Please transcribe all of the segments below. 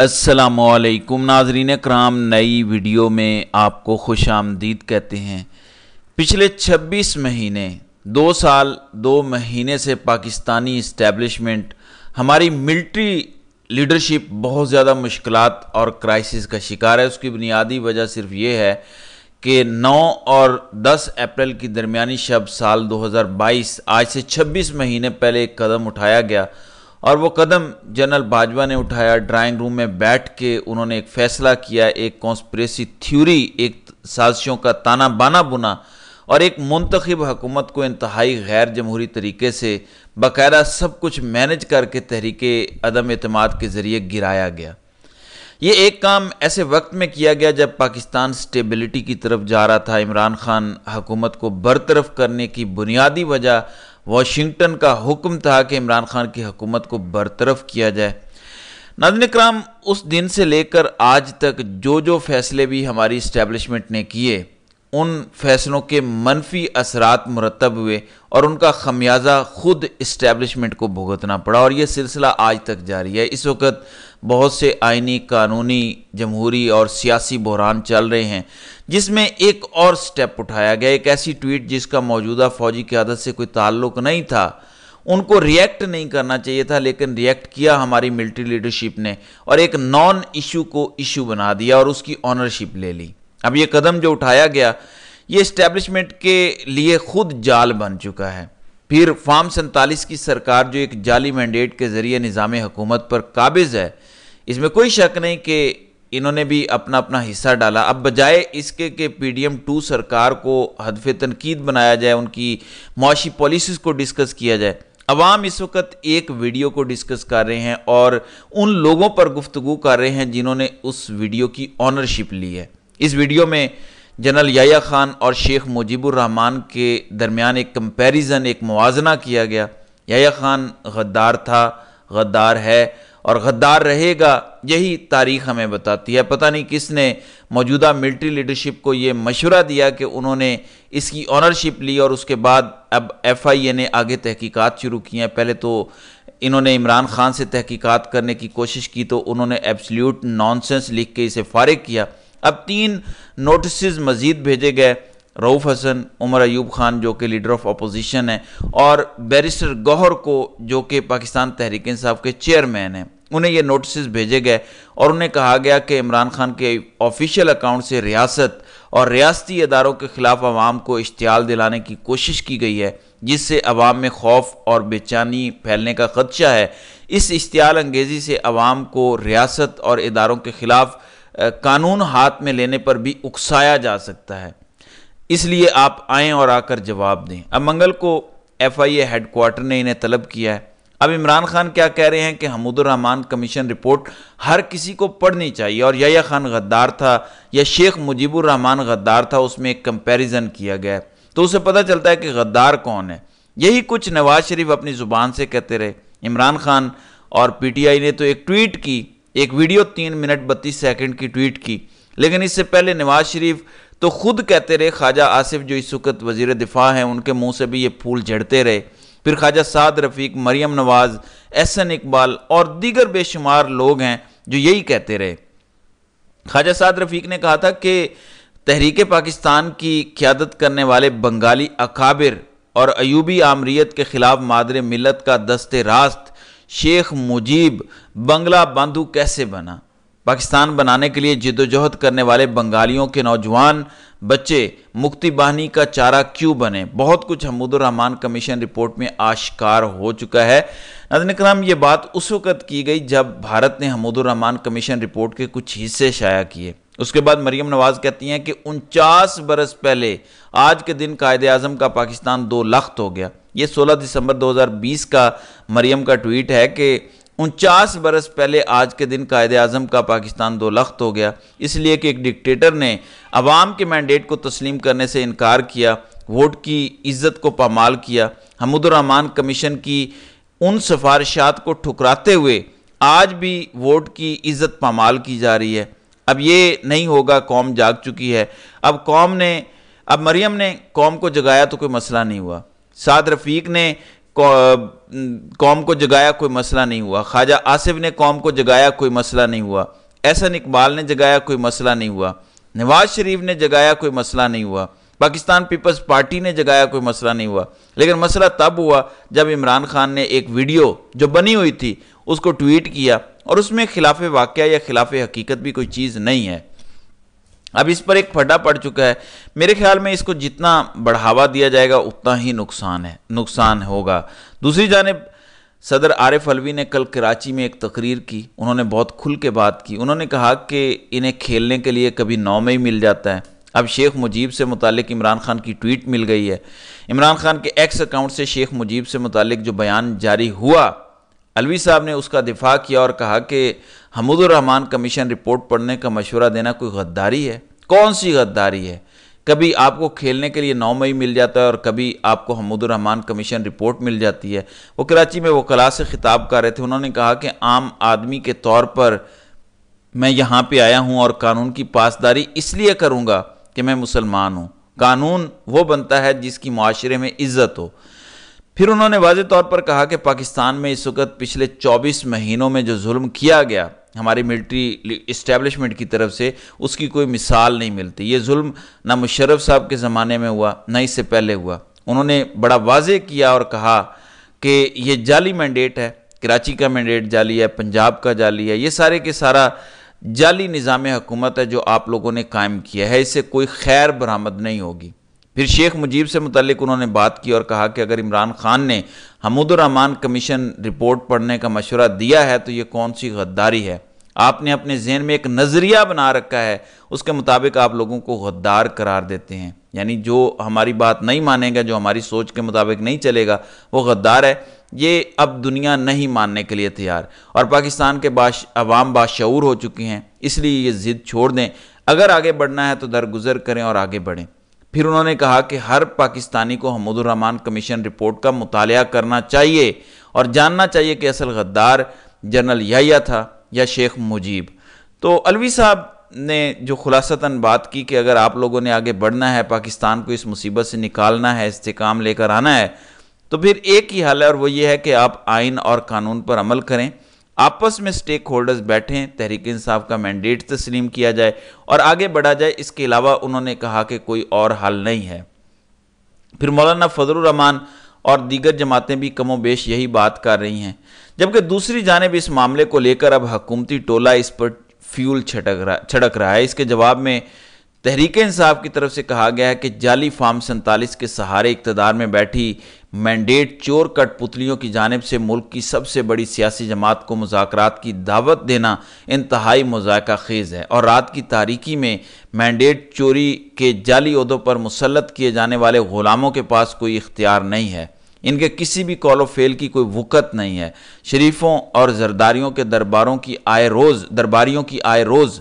السلام علیکم ناظرین اکرام نئی ویڈیو میں آپ کو خوش آمدید کہتے ہیں پچھلے چھبیس مہینے دو سال دو مہینے سے پاکستانی اسٹیبلشمنٹ ہماری ملٹری لیڈرشپ بہت زیادہ مشکلات اور کرائسس کا شکار ہے اس کی بنیادی وجہ صرف یہ ہے کہ نو اور دس اپریل کی درمیانی شب سال دو ہزار بائیس آج سے چھبیس مہینے پہلے ایک قدم اٹھایا گیا اور وہ قدم جنرل باجوہ نے اٹھایا ڈرائنگ روم میں بیٹھ کے انہوں نے ایک فیصلہ کیا ایک کانسپریسی تھیوری ایک سازشوں کا تانا بانا بنا اور ایک منتخب حکومت کو انتہائی غیر جمہوری طریقے سے باقاعدہ سب کچھ مینج کر کے تحریک عدم اعتماد کے ذریعے گرایا گیا یہ ایک کام ایسے وقت میں کیا گیا جب پاکستان سٹیبلٹی کی طرف جا رہا تھا عمران خان حکومت کو برطرف کرنے کی بنیادی وجہ واشنگٹن کا حکم تھا کہ عمران خان کی حکومت کو برطرف کیا جائے ناظرین کرام اس دن سے لے کر آج تک جو جو فیصلے بھی ہماری اسٹیبلشمنٹ نے کیے ان فیصلوں کے منفی اثرات مرتب ہوئے اور ان کا خمیازہ خود اسٹیبلشمنٹ کو بھگتنا پڑا اور یہ سلسلہ آج تک جاری ہے اس وقت بہت سے آئینی قانونی جمہوری اور سیاسی بحران چل رہے ہیں جس میں ایک اور سٹیپ اٹھایا گیا ایک ایسی ٹویٹ جس کا موجودہ فوجی قیادت سے کوئی تعلق نہیں تھا ان کو ریئیکٹ نہیں کرنا چاہیے تھا لیکن ریئیکٹ کیا ہماری ملٹری لیڈرشپ نے اور ایک نان ایشو کو ایشو بنا دیا اور اس کی آنرشپ لے لی اب یہ قدم جو اٹھایا گیا یہ اسٹیبلشمنٹ کے لیے خود جال بن چکا ہے پھر فارم سینتالیس کی سرکار جو ایک جعلی مینڈیٹ کے ذریعے نظام حکومت پر قابض ہے اس میں کوئی شک نہیں کہ انہوں نے بھی اپنا اپنا حصہ ڈالا اب بجائے اس کے کہ پی ڈی ایم ٹو سرکار کو ہدف تنقید بنایا جائے ان کی معاشی پالیسیز کو ڈسکس کیا جائے عوام اس وقت ایک ویڈیو کو ڈسکس کر رہے ہیں اور ان لوگوں پر گفتگو کر رہے ہیں جنہوں نے اس ویڈیو کی آنرشپ لی ہے اس ویڈیو میں جنرل یایا خان اور شیخ مجیب الرحمان کے درمیان ایک کمپیریزن ایک موازنہ کیا گیا یایا خان غدار تھا غدار ہے اور غدار رہے گا یہی تاریخ ہمیں بتاتی ہے پتہ نہیں کس نے موجودہ ملٹری لیڈرشپ کو یہ مشورہ دیا کہ انہوں نے اس کی آنرشپ لی اور اس کے بعد اب ایف آئی اے نے آگے تحقیقات شروع کی ہیں پہلے تو انہوں نے عمران خان سے تحقیقات کرنے کی کوشش کی تو انہوں نے ایبسلیوٹ نانسنس لکھ کے اسے فارغ کیا اب تین نوٹسز مزید بھیجے گئے روف حسن عمر ایوب خان جو کہ لیڈر آف اپوزیشن ہیں اور بیرسٹر گوہر کو جو کہ پاکستان تحریک انصاف کے چیئرمین ہیں انہیں یہ نوٹسز بھیجے گئے اور انہیں کہا گیا کہ عمران خان کے آفیشیل اکاؤنٹ سے ریاست اور ریاستی اداروں کے خلاف عوام کو اشتعال دلانے کی کوشش کی گئی ہے جس سے عوام میں خوف اور بے چینی پھیلنے کا خدشہ ہے اس اشتعال انگیزی سے عوام کو ریاست اور اداروں کے خلاف قانون ہاتھ میں لینے پر بھی اکسایا جا سکتا ہے اس لیے آپ آئیں اور آ کر جواب دیں اب منگل کو F I A headquarter نے انہیں طلب کیا ہے اب عمران خان کیا کہہ رہے ہیں کہ حمود الرحمان کمیشن رپورٹ ہر کسی کو پڑھنی چاہیے اور یا خان غدار تھا یا شیخ مجیب الرحمان غدار تھا اس میں ایک کمپیریزن کیا گیا ہے تو اسے پتہ چلتا ہے کہ غدار کون ہے یہی کچھ نواز شریف اپنی زبان سے کہتے رہے عمران خان اور پی ٹی آئی نے تو ایک ٹویٹ کی ایک ویڈیو تین منٹ بتیس سیکنڈ کی ٹویٹ کی لیکن اس سے پہلے نواز شریف تو خود کہتے رہے خواجہ آصف جو اس وقت وزیر دفاع ہیں ان کے منہ سے بھی یہ پھول جھڑتے رہے پھر خواجہ سعد رفیق مریم نواز احسن اقبال اور دیگر بے شمار لوگ ہیں جو یہی کہتے رہے خواجہ سعد رفیق نے کہا تھا کہ تحریک پاکستان کی قیادت کرنے والے بنگالی اکابر اور ایوبی آمریت کے خلاف مادر ملت کا دست راست شیخ مجیب بنگلہ باندھو کیسے بنا پاکستان بنانے کے لیے جد و جہد کرنے والے بنگالیوں کے نوجوان بچے مکتی باہنی کا چارہ کیوں بنے بہت کچھ حمود الرحمان کمیشن رپورٹ میں آشکار ہو چکا ہے ناظرین کرام یہ بات اس وقت کی گئی جب بھارت نے حمود الرحمان کمیشن رپورٹ کے کچھ حصے شائع کیے اس کے بعد مریم نواز کہتی ہیں کہ انچاس برس پہلے آج کے دن قائد اعظم کا پاکستان دو لخت ہو گیا یہ سولہ دسمبر دو ہزار بیس کا مریم کا ٹویٹ ہے کہ انچاس برس پہلے آج کے دن قائد اعظم کا پاکستان دو لخت ہو گیا اس لیے کہ ایک ڈکٹیٹر نے عوام کے مینڈیٹ کو تسلیم کرنے سے انکار کیا ووٹ کی عزت کو پامال کیا حمود الرحمان کمیشن کی ان سفارشات کو ٹھکراتے ہوئے آج بھی ووٹ کی عزت پامال کی جا رہی ہے اب یہ نہیں ہوگا قوم جاگ چکی ہے اب قوم نے اب مریم نے قوم کو جگایا تو کوئی مسئلہ نہیں ہوا سعد رفیق نے قوم کو جگایا کوئی مسئلہ نہیں ہوا خواجہ آصف نے قوم کو جگایا کوئی مسئلہ نہیں ہوا ایسن اقبال نے جگایا کوئی مسئلہ نہیں ہوا نواز شریف نے جگایا کوئی مسئلہ نہیں ہوا پاکستان پیپلز پارٹی نے جگایا کوئی مسئلہ نہیں ہوا لیکن مسئلہ تب ہوا جب عمران خان نے ایک ویڈیو جو بنی ہوئی تھی اس کو ٹویٹ کیا اور اس میں خلاف واقعہ یا خلاف حقیقت بھی کوئی چیز نہیں ہے اب اس پر ایک پھٹا پڑ چکا ہے میرے خیال میں اس کو جتنا بڑھاوا دیا جائے گا اتنا ہی نقصان ہے نقصان ہوگا دوسری جانب صدر عارف الوی نے کل کراچی میں ایک تقریر کی انہوں نے بہت کھل کے بات کی انہوں نے کہا کہ انہیں کھیلنے کے لیے کبھی نو میں ہی مل جاتا ہے اب شیخ مجیب سے متعلق عمران خان کی ٹویٹ مل گئی ہے عمران خان کے ایکس اکاؤنٹ سے شیخ مجیب سے متعلق جو بیان جاری ہوا الوی صاحب نے اس کا دفاع کیا اور کہا کہ حمود الرحمان کمیشن رپورٹ پڑھنے کا مشورہ دینا کوئی غداری ہے کون سی غداری ہے کبھی آپ کو کھیلنے کے لیے نو مئی مل جاتا ہے اور کبھی آپ کو حمود کمیشن رپورٹ مل جاتی ہے وہ کراچی میں وہ کلاس خطاب کر رہے تھے انہوں نے کہا کہ عام آدمی کے طور پر میں یہاں پہ آیا ہوں اور قانون کی پاسداری اس لیے کروں گا کہ میں مسلمان ہوں قانون وہ بنتا ہے جس کی معاشرے میں عزت ہو پھر انہوں نے واضح طور پر کہا کہ پاکستان میں اس وقت پچھلے چوبیس مہینوں میں جو ظلم کیا گیا ہماری ملٹری اسٹیبلشمنٹ کی طرف سے اس کی کوئی مثال نہیں ملتی یہ ظلم نہ مشرف صاحب کے زمانے میں ہوا نہ اس سے پہلے ہوا انہوں نے بڑا واضح کیا اور کہا کہ یہ جعلی مینڈیٹ ہے کراچی کا مینڈیٹ جعلی ہے پنجاب کا جعلی ہے یہ سارے کے سارا جعلی نظام حکومت ہے جو آپ لوگوں نے قائم کیا ہے اس سے کوئی خیر برآمد نہیں ہوگی پھر شیخ مجیب سے متعلق انہوں نے بات کی اور کہا کہ اگر عمران خان نے حمود الرحمان کمیشن رپورٹ پڑھنے کا مشورہ دیا ہے تو یہ کون سی غداری ہے آپ نے اپنے ذہن میں ایک نظریہ بنا رکھا ہے اس کے مطابق آپ لوگوں کو غدار قرار دیتے ہیں یعنی جو ہماری بات نہیں مانے گا جو ہماری سوچ کے مطابق نہیں چلے گا وہ غدار ہے یہ اب دنیا نہیں ماننے کے لیے تیار اور پاکستان کے باش عوام باشعور ہو چکی ہیں اس لیے یہ ضد چھوڑ دیں اگر آگے بڑھنا ہے تو درگزر کریں اور آگے بڑھیں پھر انہوں نے کہا کہ ہر پاکستانی کو حمود الرحمان کمیشن رپورٹ کا مطالعہ کرنا چاہیے اور جاننا چاہیے کہ اصل غدار جنرل یا تھا یا شیخ مجیب تو الوی صاحب نے جو خلاصتاً بات کی کہ اگر آپ لوگوں نے آگے بڑھنا ہے پاکستان کو اس مصیبت سے نکالنا ہے استحکام لے کر آنا ہے تو پھر ایک ہی حال ہے اور وہ یہ ہے کہ آپ آئین اور قانون پر عمل کریں آپس میں سٹیک ہولڈرز بیٹھیں تحریک انصاف کا مینڈیٹ تسلیم کیا جائے اور آگے بڑھا جائے اس کے علاوہ انہوں نے کہا کہ کوئی اور حل نہیں ہے پھر مولانا فضل الرحمان اور دیگر جماعتیں بھی کم و بیش یہی بات کر رہی ہیں جبکہ دوسری جانب اس معاملے کو لے کر اب حکومتی ٹولہ اس پر فیول رہا چھڑک رہا ہے اس کے جواب میں تحریک انصاف کی طرف سے کہا گیا ہے کہ جعلی فارم سنتالیس کے سہارے اقتدار میں بیٹھی مینڈیٹ چور کٹ پتلیوں کی جانب سے ملک کی سب سے بڑی سیاسی جماعت کو مذاکرات کی دعوت دینا انتہائی مذائقہ خیز ہے اور رات کی تاریکی میں مینڈیٹ چوری کے جعلی عہدوں پر مسلط کیے جانے والے غلاموں کے پاس کوئی اختیار نہیں ہے ان کے کسی بھی کال و فیل کی کوئی وقت نہیں ہے شریفوں اور زرداریوں کے درباروں کی آئے روز درباریوں کی آئے روز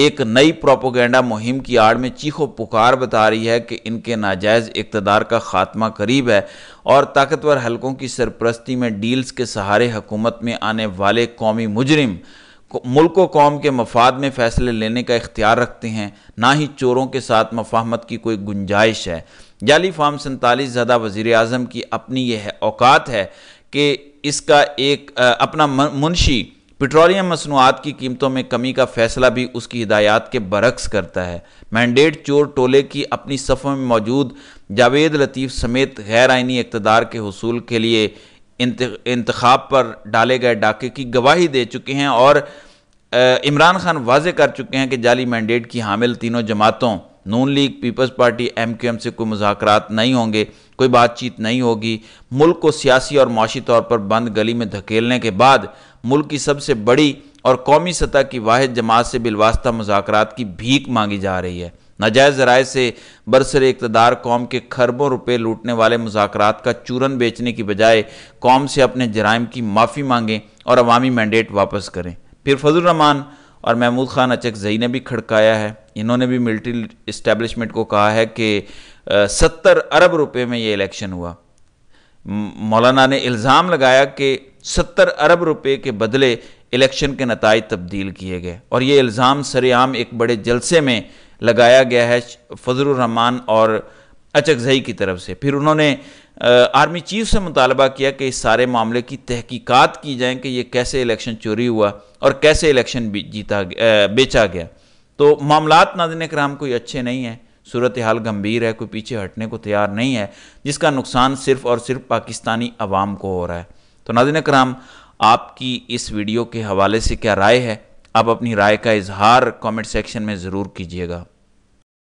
ایک نئی پروپوگینڈا مہم کی آڑ میں چیخ و پکار بتا رہی ہے کہ ان کے ناجائز اقتدار کا خاتمہ قریب ہے اور طاقتور حلقوں کی سرپرستی میں ڈیلز کے سہارے حکومت میں آنے والے قومی مجرم ملک و قوم کے مفاد میں فیصلے لینے کا اختیار رکھتے ہیں نہ ہی چوروں کے ساتھ مفاہمت کی کوئی گنجائش ہے جالی فارم سنتالیس زدہ وزیر اعظم کی اپنی یہ اوقات ہے کہ اس کا ایک اپنا منشی پٹرولیم مصنوعات کی قیمتوں میں کمی کا فیصلہ بھی اس کی ہدایات کے برعکس کرتا ہے مینڈیٹ چور ٹولے کی اپنی صفوں میں موجود جاوید لطیف سمیت غیر آئینی اقتدار کے حصول کے لیے انتخاب پر ڈالے گئے ڈاکے کی گواہی دے چکے ہیں اور عمران خان واضح کر چکے ہیں کہ جعلی مینڈیٹ کی حامل تینوں جماعتوں Noon league peoples party M Q M سے کوئی مذاکرات نہیں ہوں گے کوئی بات چیت نہیں ہوگی ملک کو سیاسی اور معاشی طور پر بند گلی میں دھکیلنے کے بعد ملک کی سب سے بڑی اور قومی سطح کی واحد جماعت سے بالواسطہ مذاکرات کی بھیک مانگی جا رہی ہے نجائز ذرائع سے برسر اقتدار قوم کے خربوں روپے لوٹنے والے مذاکرات کا چورن بیچنے کی بجائے قوم سے اپنے جرائم کی معافی مانگیں اور عوامی مینڈیٹ واپس کریں پھر فضل الرحمان اور محمود خان اچک زئی نے بھی کھڑکایا ہے انہوں نے بھی ملٹری اسٹیبلشمنٹ کو کہا ہے کہ ستر ارب روپے میں یہ الیکشن ہوا مولانا نے الزام لگایا کہ ستر ارب روپے کے بدلے الیکشن کے نتائج تبدیل کیے گئے اور یہ الزام سر عام ایک بڑے جلسے میں لگایا گیا ہے فضل الرحمان اور اچکزئی کی طرف سے پھر انہوں نے آرمی چیف سے مطالبہ کیا کہ اس سارے معاملے کی تحقیقات کی جائیں کہ یہ کیسے الیکشن چوری ہوا اور کیسے الیکشن جیتا بیچا گیا تو معاملات ناظرین کرام کوئی اچھے نہیں ہیں صورتحال گمبھیر ہے کوئی پیچھے ہٹنے کو تیار نہیں ہے جس کا نقصان صرف اور صرف پاکستانی عوام کو ہو رہا ہے تو ناظرین کرام آپ کی اس ویڈیو کے حوالے سے کیا رائے ہے آپ اپنی رائے کا اظہار کامنٹ سیکشن میں ضرور کیجیے گا